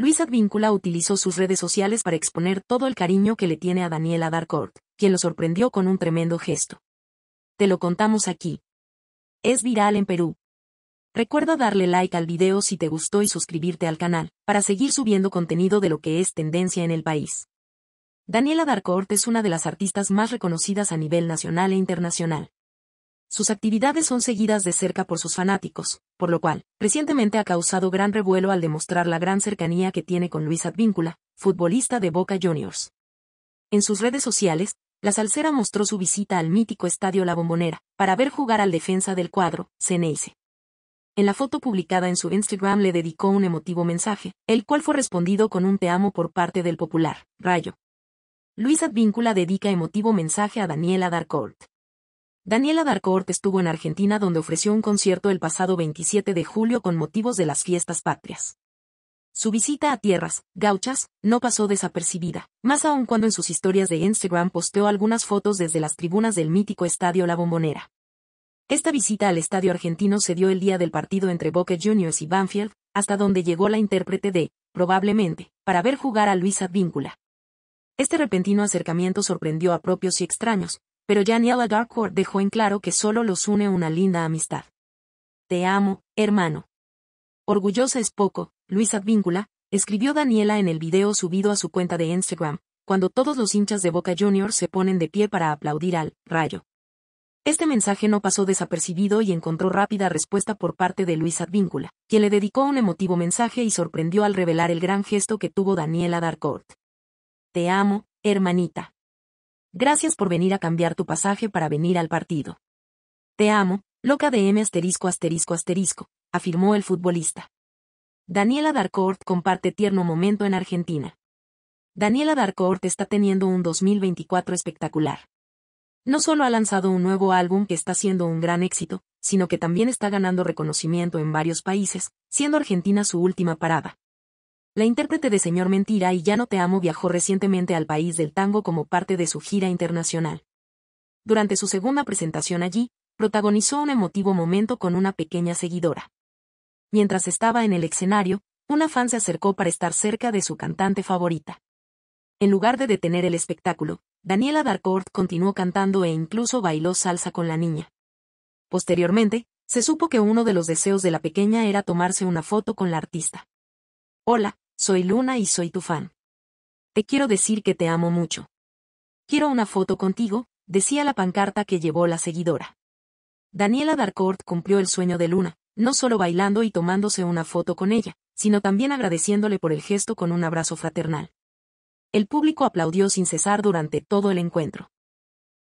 Luis Advíncula utilizó sus redes sociales para exponer todo el cariño que le tiene a Daniela Darcourt, quien lo sorprendió con un tremendo gesto. Te lo contamos aquí. Es viral en Perú. Recuerda darle like al video si te gustó y suscribirte al canal, para seguir subiendo contenido de lo que es tendencia en el país. Daniela Darcourt es una de las artistas más reconocidas a nivel nacional e internacional. Sus actividades son seguidas de cerca por sus fanáticos, por lo cual, recientemente ha causado gran revuelo al demostrar la gran cercanía que tiene con Luis Advíncula, futbolista de Boca Juniors. En sus redes sociales, la salsera mostró su visita al mítico estadio La Bombonera, para ver jugar al defensa del cuadro, Ceneice. En la foto publicada en su Instagram le dedicó un emotivo mensaje, el cual fue respondido con un te amo por parte del popular, Rayo. Luis Advíncula dedica emotivo mensaje a Daniela Darkold. Daniela Darcourt estuvo en Argentina donde ofreció un concierto el pasado 27 de julio con motivos de las fiestas patrias. Su visita a tierras, gauchas, no pasó desapercibida, más aún cuando en sus historias de Instagram posteó algunas fotos desde las tribunas del mítico estadio La Bombonera. Esta visita al estadio argentino se dio el día del partido entre Boca Juniors y Banfield, hasta donde llegó la intérprete de, probablemente, para ver jugar a Luis Víncula. Este repentino acercamiento sorprendió a propios y extraños, pero Janiela Darcourt dejó en claro que solo los une una linda amistad. Te amo, hermano. Orgullosa es poco, Luis Advíncula, escribió Daniela en el video subido a su cuenta de Instagram, cuando todos los hinchas de Boca Juniors se ponen de pie para aplaudir al rayo. Este mensaje no pasó desapercibido y encontró rápida respuesta por parte de Luis Advíncula, quien le dedicó un emotivo mensaje y sorprendió al revelar el gran gesto que tuvo Daniela Darcourt. Te amo, hermanita. Gracias por venir a cambiar tu pasaje para venir al partido. Te amo, loca de M asterisco asterisco asterisco, afirmó el futbolista. Daniela Darcourt comparte tierno momento en Argentina. Daniela Darcourt está teniendo un 2024 espectacular. No solo ha lanzado un nuevo álbum que está siendo un gran éxito, sino que también está ganando reconocimiento en varios países, siendo Argentina su última parada. La intérprete de Señor Mentira y Ya no te amo viajó recientemente al país del tango como parte de su gira internacional. Durante su segunda presentación allí, protagonizó un emotivo momento con una pequeña seguidora. Mientras estaba en el escenario, una fan se acercó para estar cerca de su cantante favorita. En lugar de detener el espectáculo, Daniela Darcourt continuó cantando e incluso bailó salsa con la niña. Posteriormente, se supo que uno de los deseos de la pequeña era tomarse una foto con la artista. Hola, soy Luna y soy tu fan. Te quiero decir que te amo mucho. Quiero una foto contigo, decía la pancarta que llevó la seguidora. Daniela Darcourt cumplió el sueño de Luna, no solo bailando y tomándose una foto con ella, sino también agradeciéndole por el gesto con un abrazo fraternal. El público aplaudió sin cesar durante todo el encuentro.